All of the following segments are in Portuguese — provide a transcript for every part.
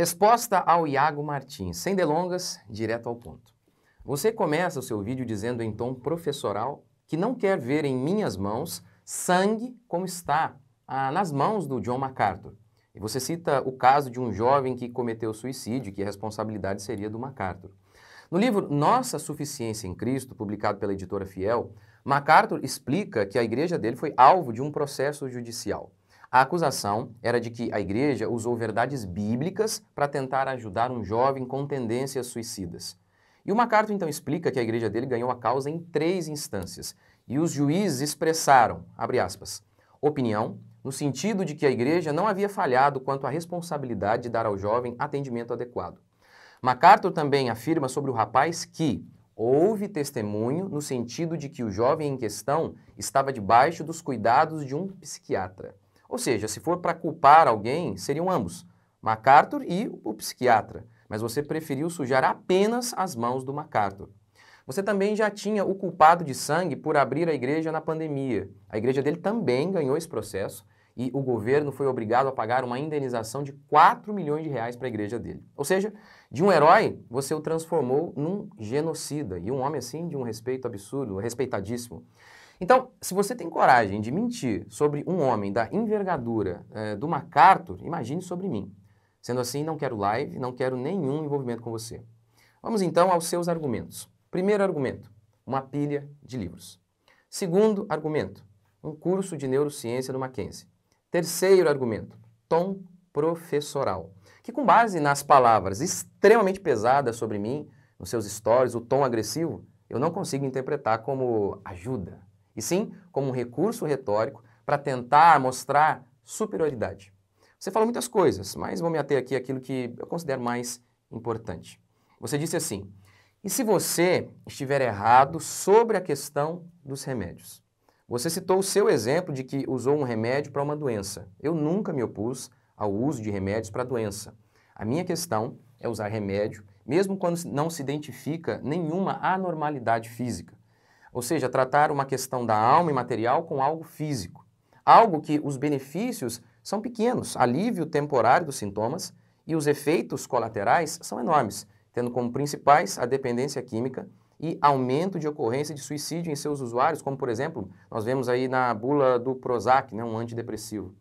Resposta ao Iago Martins, sem delongas, direto ao ponto. Você começa o seu vídeo dizendo em tom professoral que não quer ver em minhas mãos sangue como está ah, nas mãos do John MacArthur. E você cita o caso de um jovem que cometeu suicídio, que a responsabilidade seria do MacArthur. No livro Nossa Suficiência em Cristo, publicado pela editora Fiel, MacArthur explica que a igreja dele foi alvo de um processo judicial. A acusação era de que a igreja usou verdades bíblicas para tentar ajudar um jovem com tendências suicidas. E o MacArthur então explica que a igreja dele ganhou a causa em três instâncias, e os juízes expressaram, abre aspas, opinião no sentido de que a igreja não havia falhado quanto à responsabilidade de dar ao jovem atendimento adequado. MacArthur também afirma sobre o rapaz que houve testemunho no sentido de que o jovem em questão estava debaixo dos cuidados de um psiquiatra. Ou seja, se for para culpar alguém, seriam ambos, MacArthur e o psiquiatra. Mas você preferiu sujar apenas as mãos do MacArthur. Você também já tinha o culpado de sangue por abrir a igreja na pandemia. A igreja dele também ganhou esse processo e o governo foi obrigado a pagar uma indenização de 4 milhões de reais para a igreja dele. Ou seja, de um herói, você o transformou num genocida e um homem assim de um respeito absurdo, respeitadíssimo. Então, se você tem coragem de mentir sobre um homem da envergadura é, do MacArthur, imagine sobre mim. Sendo assim, não quero live, não quero nenhum envolvimento com você. Vamos então aos seus argumentos. Primeiro argumento: uma pilha de livros. Segundo argumento: um curso de neurociência do Mackenzie. Terceiro argumento: tom professoral, que com base nas palavras extremamente pesadas sobre mim, nos seus stories, o tom agressivo, eu não consigo interpretar como ajuda, e sim como um recurso retórico para tentar mostrar superioridade. Você falou muitas coisas, mas vou me ater aqui àquilo que eu considero mais importante. Você disse assim: e se você estiver errado sobre a questão dos remédios? Você citou o seu exemplo de que usou um remédio para uma doença. Eu nunca me opus ao uso de remédios para doença. A minha questão é usar remédio mesmo quando não se identifica nenhuma anormalidade física. Ou seja, tratar uma questão da alma e material com algo físico. Algo que os benefícios são pequenos, alívio temporário dos sintomas e os efeitos colaterais são enormes, tendo como principais a dependência química e aumento de ocorrência de suicídio em seus usuários, como por exemplo, nós vemos aí na bula do Prozac, né, um antidepressivo.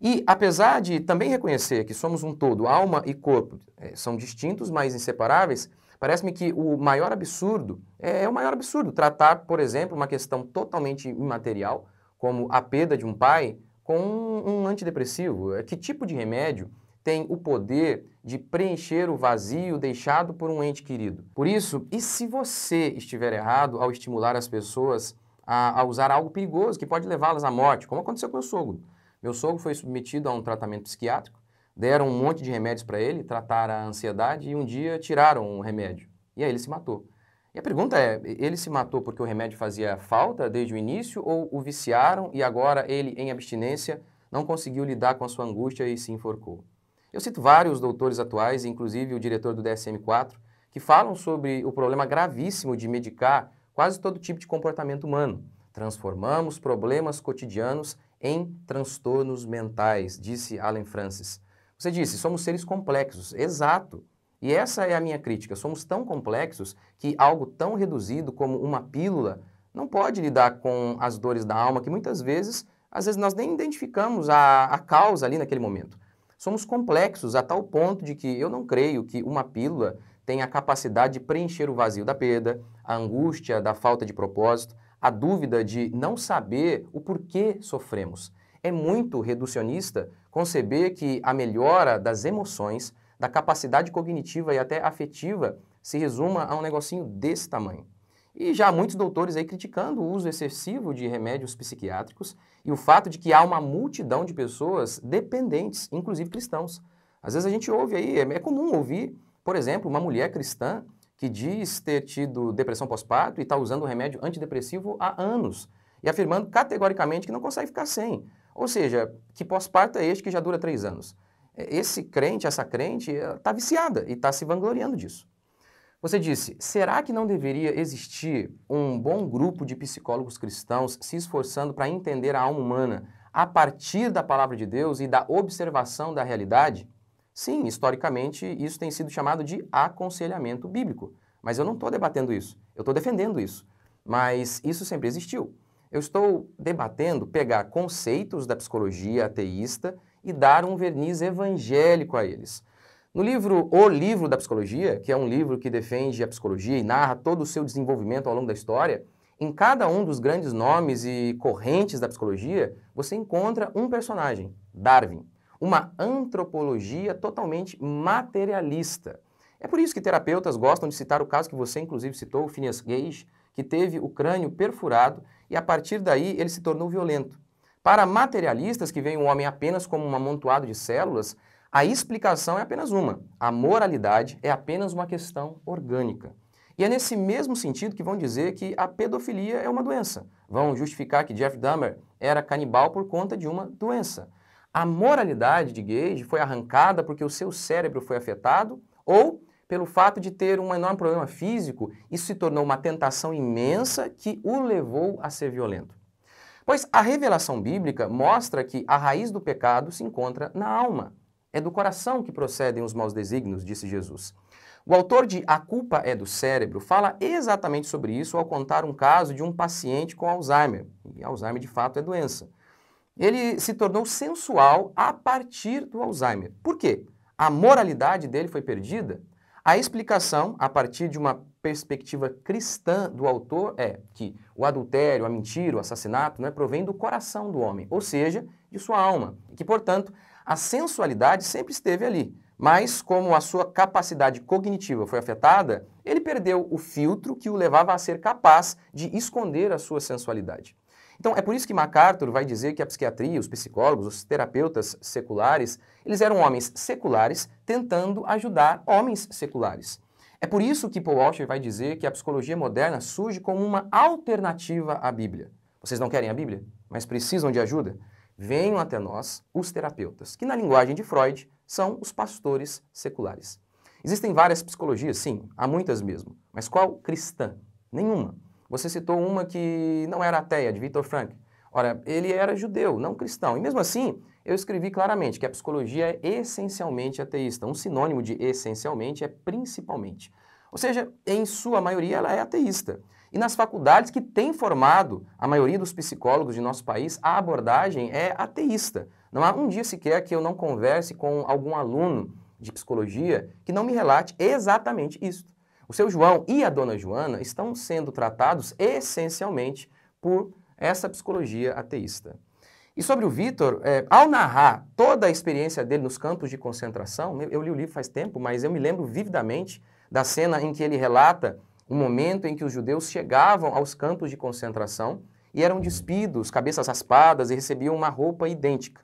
E apesar de também reconhecer que somos um todo, alma e corpo eh, são distintos, mas inseparáveis, Parece-me que o maior absurdo é, é o maior absurdo tratar, por exemplo, uma questão totalmente imaterial, como a perda de um pai, com um, um antidepressivo. É, que tipo de remédio tem o poder de preencher o vazio deixado por um ente querido? Por isso, e se você estiver errado ao estimular as pessoas a, a usar algo perigoso que pode levá-las à morte, como aconteceu com o meu sogro? Meu sogro foi submetido a um tratamento psiquiátrico deram um monte de remédios para ele, trataram a ansiedade e um dia tiraram o remédio. E aí ele se matou. E a pergunta é: ele se matou porque o remédio fazia falta desde o início ou o viciaram e agora ele, em abstinência, não conseguiu lidar com a sua angústia e se enforcou? Eu cito vários doutores atuais, inclusive o diretor do DSM-4, que falam sobre o problema gravíssimo de medicar quase todo tipo de comportamento humano. Transformamos problemas cotidianos em transtornos mentais, disse Alan Francis. Você disse, somos seres complexos. Exato. E essa é a minha crítica. Somos tão complexos que algo tão reduzido como uma pílula não pode lidar com as dores da alma que muitas vezes, às vezes nós nem identificamos a, a causa ali naquele momento. Somos complexos a tal ponto de que eu não creio que uma pílula tenha a capacidade de preencher o vazio da perda, a angústia da falta de propósito, a dúvida de não saber o porquê sofremos. É muito reducionista conceber que a melhora das emoções, da capacidade cognitiva e até afetiva se resuma a um negocinho desse tamanho. E já há muitos doutores aí criticando o uso excessivo de remédios psiquiátricos e o fato de que há uma multidão de pessoas dependentes, inclusive cristãos. Às vezes a gente ouve aí, é, é comum ouvir, por exemplo, uma mulher cristã que diz ter tido depressão pós-parto e está usando um remédio antidepressivo há anos e afirmando categoricamente que não consegue ficar sem. Ou seja, que pós-parto é este que já dura três anos? É, esse crente, essa crente, está viciada e está se vangloriando disso. Você disse, será que não deveria existir um bom grupo de psicólogos cristãos se esforçando para entender a alma humana a partir da palavra de Deus e da observação da realidade? Sim, historicamente isso tem sido chamado de aconselhamento bíblico. Mas eu não estou debatendo isso, eu estou defendendo isso. Mas isso sempre existiu. Eu estou debatendo pegar conceitos da psicologia ateísta e dar um verniz evangélico a eles. No livro O Livro da Psicologia, que é um livro que defende a psicologia e narra todo o seu desenvolvimento ao longo da história, em cada um dos grandes nomes e correntes da psicologia, você encontra um personagem, Darwin, uma antropologia totalmente materialista. É por isso que terapeutas gostam de citar o caso que você inclusive citou, o Phineas Gage, que teve o crânio perfurado e a partir daí ele se tornou violento. Para materialistas que veem o homem apenas como um amontoado de células, a explicação é apenas uma. A moralidade é apenas uma questão orgânica. E é nesse mesmo sentido que vão dizer que a pedofilia é uma doença. Vão justificar que Jeff Dahmer era canibal por conta de uma doença. A moralidade de Gage foi arrancada porque o seu cérebro foi afetado ou pelo fato de ter um enorme problema físico, isso se tornou uma tentação imensa que o levou a ser violento. Pois a revelação bíblica mostra que a raiz do pecado se encontra na alma. É do coração que procedem os maus desígnios, disse Jesus. O autor de A Culpa é do Cérebro fala exatamente sobre isso ao contar um caso de um paciente com Alzheimer. E Alzheimer, de fato, é doença. Ele se tornou sensual a partir do Alzheimer. Por quê? A moralidade dele foi perdida? A explicação, a partir de uma perspectiva cristã do autor, é que o adultério, a mentira, o assassinato né, provém do coração do homem, ou seja, de sua alma, e que, portanto, a sensualidade sempre esteve ali. Mas, como a sua capacidade cognitiva foi afetada, ele perdeu o filtro que o levava a ser capaz de esconder a sua sensualidade. Então, é por isso que MacArthur vai dizer que a psiquiatria, os psicólogos, os terapeutas seculares, eles eram homens seculares tentando ajudar homens seculares. É por isso que Paul Washer vai dizer que a psicologia moderna surge como uma alternativa à Bíblia. Vocês não querem a Bíblia, mas precisam de ajuda? Venham até nós os terapeutas, que na linguagem de Freud são os pastores seculares. Existem várias psicologias, sim, há muitas mesmo, mas qual cristã? Nenhuma. Você citou uma que não era ateia, de Victor Frank. Ora, ele era judeu, não cristão. E mesmo assim, eu escrevi claramente que a psicologia é essencialmente ateísta. Um sinônimo de essencialmente é principalmente. Ou seja, em sua maioria, ela é ateísta. E nas faculdades que têm formado a maioria dos psicólogos de nosso país, a abordagem é ateísta. Não há um dia sequer que eu não converse com algum aluno de psicologia que não me relate exatamente isso. O seu João e a dona Joana estão sendo tratados essencialmente por essa psicologia ateísta. E sobre o Vitor, é, ao narrar toda a experiência dele nos campos de concentração, eu, eu li o livro faz tempo, mas eu me lembro vividamente da cena em que ele relata o momento em que os judeus chegavam aos campos de concentração e eram despidos, cabeças raspadas e recebiam uma roupa idêntica.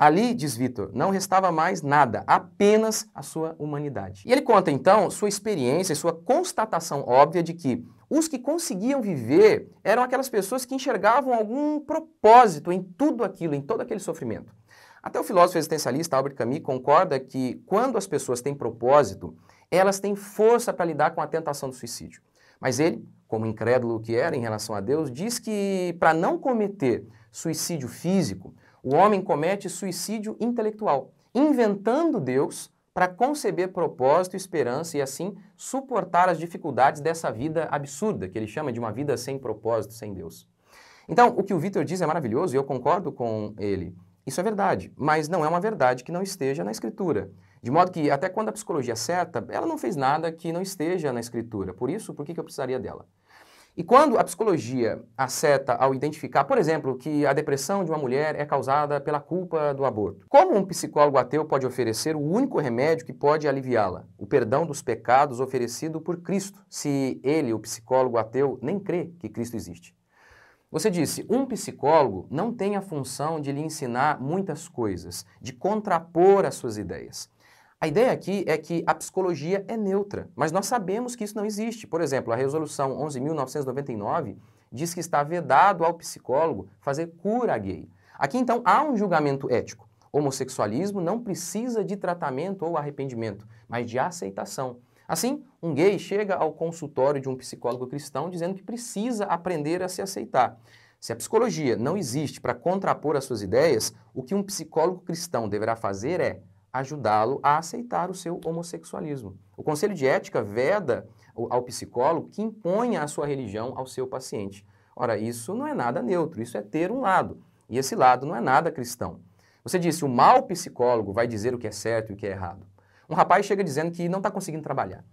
Ali, diz Vitor, não restava mais nada, apenas a sua humanidade. E ele conta então sua experiência e sua constatação óbvia de que os que conseguiam viver eram aquelas pessoas que enxergavam algum propósito em tudo aquilo, em todo aquele sofrimento. Até o filósofo existencialista Albert Camus concorda que quando as pessoas têm propósito, elas têm força para lidar com a tentação do suicídio. Mas ele, como incrédulo que era em relação a Deus, diz que para não cometer suicídio físico, o homem comete suicídio intelectual, inventando Deus para conceber propósito, esperança e assim suportar as dificuldades dessa vida absurda, que ele chama de uma vida sem propósito, sem Deus. Então, o que o Vitor diz é maravilhoso e eu concordo com ele. Isso é verdade, mas não é uma verdade que não esteja na Escritura. De modo que, até quando a psicologia é certa, ela não fez nada que não esteja na Escritura. Por isso, por que eu precisaria dela? E quando a psicologia acerta ao identificar, por exemplo, que a depressão de uma mulher é causada pela culpa do aborto, como um psicólogo ateu pode oferecer o único remédio que pode aliviá-la? O perdão dos pecados oferecido por Cristo, se ele, o psicólogo ateu, nem crê que Cristo existe. Você disse, um psicólogo não tem a função de lhe ensinar muitas coisas, de contrapor as suas ideias. A ideia aqui é que a psicologia é neutra, mas nós sabemos que isso não existe. Por exemplo, a Resolução 11.999 diz que está vedado ao psicólogo fazer cura gay. Aqui, então, há um julgamento ético. Homossexualismo não precisa de tratamento ou arrependimento, mas de aceitação. Assim, um gay chega ao consultório de um psicólogo cristão dizendo que precisa aprender a se aceitar. Se a psicologia não existe para contrapor as suas ideias, o que um psicólogo cristão deverá fazer é ajudá-lo a aceitar o seu homossexualismo. O Conselho de Ética veda ao psicólogo que imponha a sua religião ao seu paciente. Ora, isso não é nada neutro, isso é ter um lado. E esse lado não é nada cristão. Você disse, o mau psicólogo vai dizer o que é certo e o que é errado. Um rapaz chega dizendo que não está conseguindo trabalhar.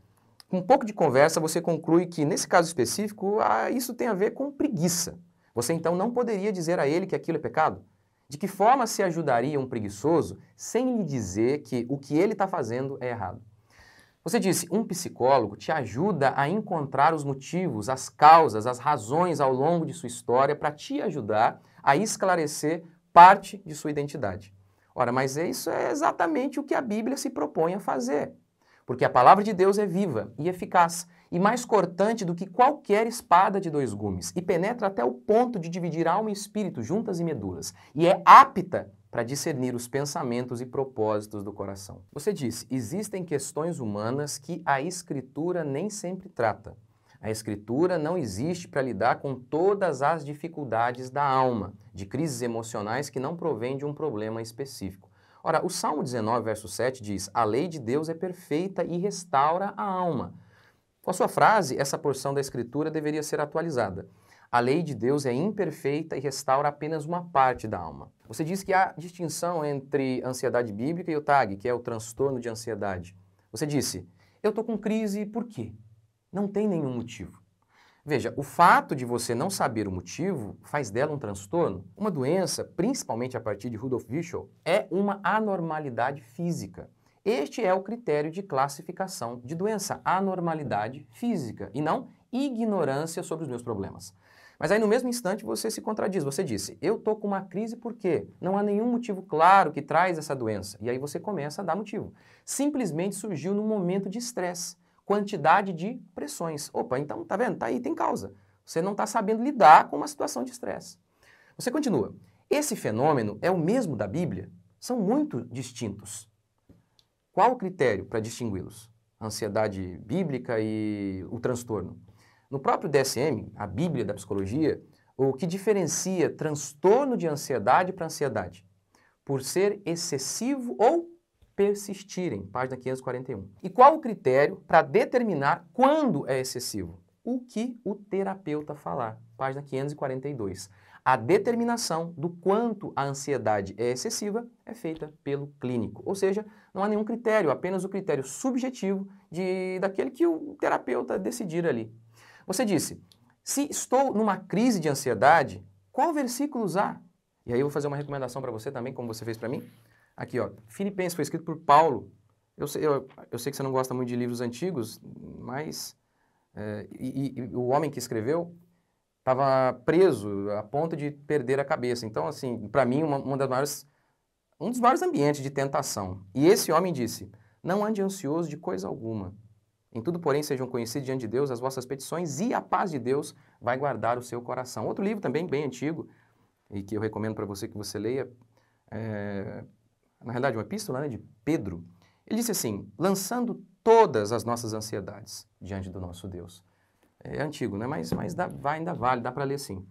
Com um pouco de conversa, você conclui que, nesse caso específico, ah, isso tem a ver com preguiça. Você então não poderia dizer a ele que aquilo é pecado? De que forma se ajudaria um preguiçoso sem lhe dizer que o que ele está fazendo é errado? Você disse, um psicólogo te ajuda a encontrar os motivos, as causas, as razões ao longo de sua história para te ajudar a esclarecer parte de sua identidade. Ora, mas isso é exatamente o que a Bíblia se propõe a fazer porque a palavra de Deus é viva e eficaz, e mais cortante do que qualquer espada de dois gumes, e penetra até o ponto de dividir alma e espírito, juntas e medulas, e é apta para discernir os pensamentos e propósitos do coração. Você disse: existem questões humanas que a Escritura nem sempre trata. A Escritura não existe para lidar com todas as dificuldades da alma, de crises emocionais que não provêm de um problema específico. Ora, o Salmo 19, verso 7 diz: A lei de Deus é perfeita e restaura a alma. Com a sua frase, essa porção da Escritura deveria ser atualizada. A lei de Deus é imperfeita e restaura apenas uma parte da alma. Você diz que há distinção entre ansiedade bíblica e o TAG, que é o transtorno de ansiedade. Você disse, eu estou com crise por quê? Não tem nenhum motivo. Veja, o fato de você não saber o motivo faz dela um transtorno. Uma doença, principalmente a partir de Rudolf Virchow, é uma anormalidade física. Este é o critério de classificação de doença, anormalidade física, e não ignorância sobre os meus problemas. Mas aí no mesmo instante você se contradiz, você disse, eu estou com uma crise porque não há nenhum motivo claro que traz essa doença. E aí você começa a dar motivo. Simplesmente surgiu num momento de estresse quantidade de pressões. Opa, então tá vendo? Tá aí, tem causa. Você não está sabendo lidar com uma situação de estresse. Você continua. Esse fenômeno é o mesmo da Bíblia? São muito distintos. Qual o critério para distingui-los? Ansiedade bíblica e o transtorno. No próprio DSM, a Bíblia da psicologia, o que diferencia transtorno de ansiedade para ansiedade? Por ser excessivo ou persistirem, página 541. E qual o critério para determinar quando é excessivo? O que o terapeuta falar, página 542. A determinação do quanto a ansiedade é excessiva é feita pelo clínico, ou seja, não há nenhum critério, apenas o critério subjetivo de daquele que o terapeuta decidir ali. Você disse: "Se estou numa crise de ansiedade, qual versículo usar?" E aí eu vou fazer uma recomendação para você também, como você fez para mim. Aqui, ó, Filipenses foi escrito por Paulo. Eu sei, eu, eu sei que você não gosta muito de livros antigos, mas é, e, e, o homem que escreveu estava preso a ponto de perder a cabeça. Então, assim, para mim, uma, uma das maiores, um dos maiores ambientes de tentação. E esse homem disse: Não ande ansioso de coisa alguma. Em tudo, porém, sejam conhecidos diante de Deus as vossas petições e a paz de Deus vai guardar o seu coração. Outro livro também bem antigo e que eu recomendo para você que você leia é na realidade, uma epístola né, de Pedro, ele disse assim: lançando todas as nossas ansiedades diante do nosso Deus. É antigo, né? mas, mas dá, vai, ainda vale, dá para ler assim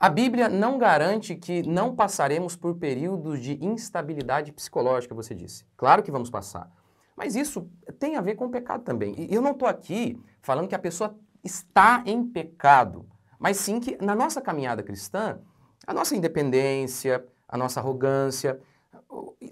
A Bíblia não garante que não passaremos por períodos de instabilidade psicológica, você disse. Claro que vamos passar. Mas isso tem a ver com o pecado também. E eu não estou aqui falando que a pessoa está em pecado, mas sim que na nossa caminhada cristã, a nossa independência, a nossa arrogância,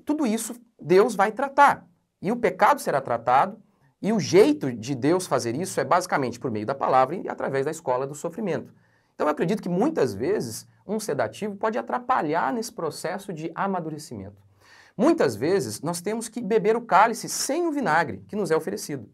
tudo isso Deus vai tratar. E o pecado será tratado, e o jeito de Deus fazer isso é basicamente por meio da palavra e através da escola do sofrimento. Então eu acredito que muitas vezes um sedativo pode atrapalhar nesse processo de amadurecimento. Muitas vezes nós temos que beber o cálice sem o vinagre que nos é oferecido.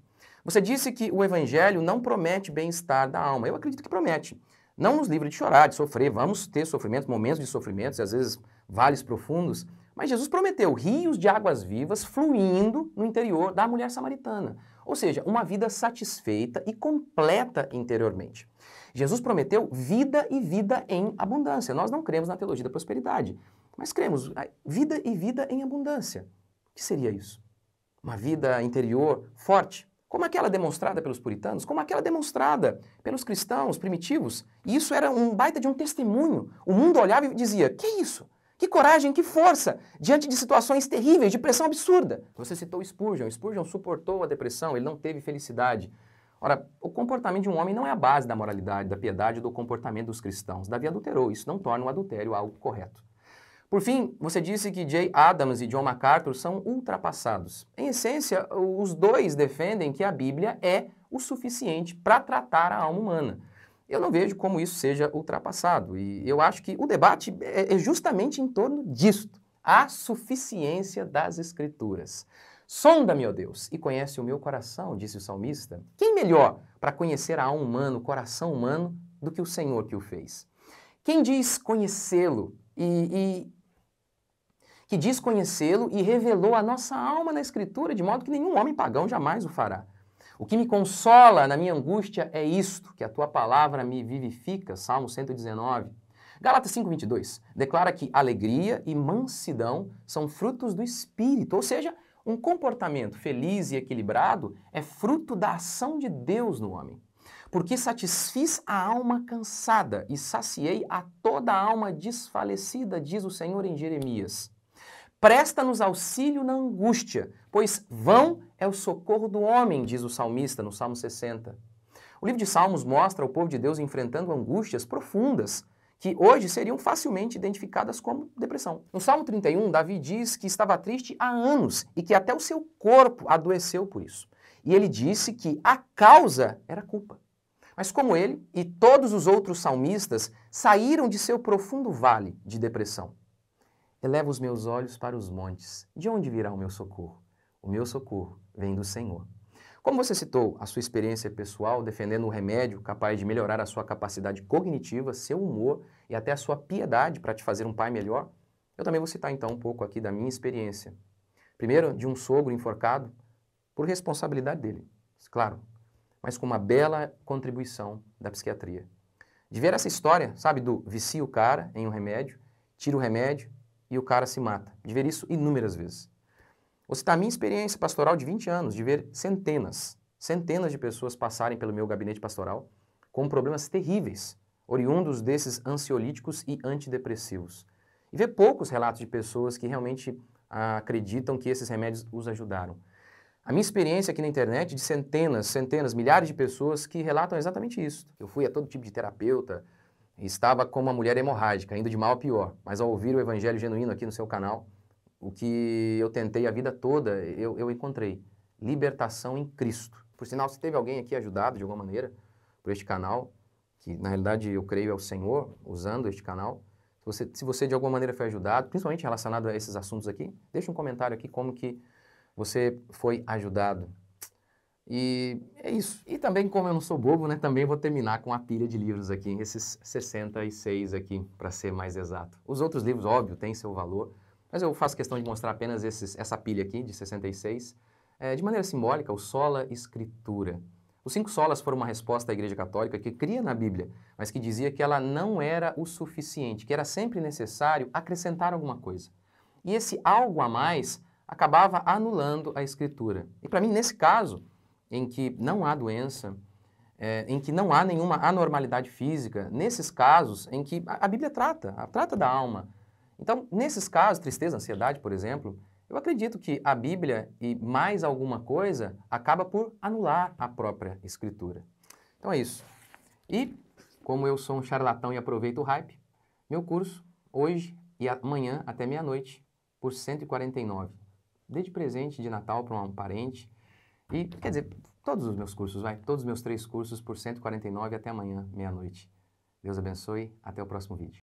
Você disse que o evangelho não promete bem-estar da alma. Eu acredito que promete. Não nos livra de chorar, de sofrer, vamos ter sofrimentos, momentos de sofrimentos, e às vezes vales profundos, mas Jesus prometeu rios de águas vivas fluindo no interior da mulher samaritana. Ou seja, uma vida satisfeita e completa interiormente. Jesus prometeu vida e vida em abundância. Nós não cremos na teologia da prosperidade, mas cremos vida e vida em abundância. O que seria isso? Uma vida interior forte, como aquela demonstrada pelos puritanos, como aquela demonstrada pelos cristãos primitivos. E isso era um baita de um testemunho. O mundo olhava e dizia: Que é isso? Que coragem, que força diante de situações terríveis, de pressão absurda. Você citou Spurgeon. Spurgeon suportou a depressão, ele não teve felicidade. Ora, o comportamento de um homem não é a base da moralidade, da piedade do comportamento dos cristãos. Davi adulterou, isso não torna o adultério algo correto. Por fim, você disse que Jay Adams e John MacArthur são ultrapassados. Em essência, os dois defendem que a Bíblia é o suficiente para tratar a alma humana eu não vejo como isso seja ultrapassado. E eu acho que o debate é, é justamente em torno disto a suficiência das Escrituras. sonda meu Deus, e conhece o meu coração, disse o salmista. Quem melhor para conhecer a alma humana, o coração humano, do que o Senhor que o fez? Quem diz conhecê-lo e, e que diz conhecê-lo e revelou a nossa alma na Escritura, de modo que nenhum homem pagão jamais o fará. O que me consola na minha angústia é isto, que a tua palavra me vivifica. Salmo 119. Gálatas 5:22 declara que alegria e mansidão são frutos do espírito, ou seja, um comportamento feliz e equilibrado é fruto da ação de Deus no homem. Porque satisfiz a alma cansada e saciei a toda a alma desfalecida, diz o Senhor em Jeremias presta-nos auxílio na angústia, pois vão é o socorro do homem, diz o salmista no Salmo 60. O livro de Salmos mostra o povo de Deus enfrentando angústias profundas, que hoje seriam facilmente identificadas como depressão. No Salmo 31, Davi diz que estava triste há anos e que até o seu corpo adoeceu por isso. E ele disse que a causa era culpa. Mas como ele e todos os outros salmistas saíram de seu profundo vale de depressão. Eleva os meus olhos para os montes. De onde virá o meu socorro? O meu socorro vem do Senhor. Como você citou a sua experiência pessoal defendendo um remédio capaz de melhorar a sua capacidade cognitiva, seu humor e até a sua piedade para te fazer um pai melhor, eu também vou citar então um pouco aqui da minha experiência. Primeiro, de um sogro enforcado por responsabilidade dele, claro, mas com uma bela contribuição da psiquiatria. De ver essa história, sabe, do vicia o cara em um remédio, tira o remédio, e o cara se mata. De ver isso inúmeras vezes. Vou citar tá, a minha experiência pastoral de 20 anos, de ver centenas, centenas de pessoas passarem pelo meu gabinete pastoral com problemas terríveis, oriundos desses ansiolíticos e antidepressivos. E ver poucos relatos de pessoas que realmente ah, acreditam que esses remédios os ajudaram. A minha experiência aqui na internet de centenas, centenas, milhares de pessoas que relatam exatamente isso. Eu fui a todo tipo de terapeuta, estava com uma mulher hemorrágica, indo de mal a pior. Mas ao ouvir o Evangelho Genuíno aqui no seu canal, o que eu tentei a vida toda, eu, eu encontrei. Libertação em Cristo. Por sinal, se teve alguém aqui ajudado de alguma maneira por este canal, que na realidade eu creio é o Senhor usando este canal, se você, se você de alguma maneira foi ajudado, principalmente relacionado a esses assuntos aqui, deixe um comentário aqui como que você foi ajudado. E é isso. E também, como eu não sou bobo, né, também vou terminar com a pilha de livros aqui, esses 66 aqui, para ser mais exato. Os outros livros, óbvio, têm seu valor, mas eu faço questão de mostrar apenas esses, essa pilha aqui, de 66, é, eh, de maneira simbólica, o sola escritura. Os cinco solas foram uma resposta à Igreja Católica que cria na Bíblia, mas que dizia que ela não era o suficiente, que era sempre necessário acrescentar alguma coisa. E esse algo a mais acabava anulando a Escritura. E para mim, nesse caso, em que não há doença, é, em que não há nenhuma anormalidade física, nesses casos em que a, a Bíblia trata, a, trata da alma. Então, nesses casos, tristeza, ansiedade, por exemplo, eu acredito que a Bíblia e mais alguma coisa acaba por anular a própria Escritura. Então é isso. E, como eu sou um charlatão e aproveito o hype, meu curso, hoje e amanhã até meia-noite, por 149. Dê de presente de Natal para um parente, e, quer dizer, todos os meus cursos, vai, todos os meus três cursos por 149 até amanhã, meia-noite. Deus abençoe, até o próximo vídeo.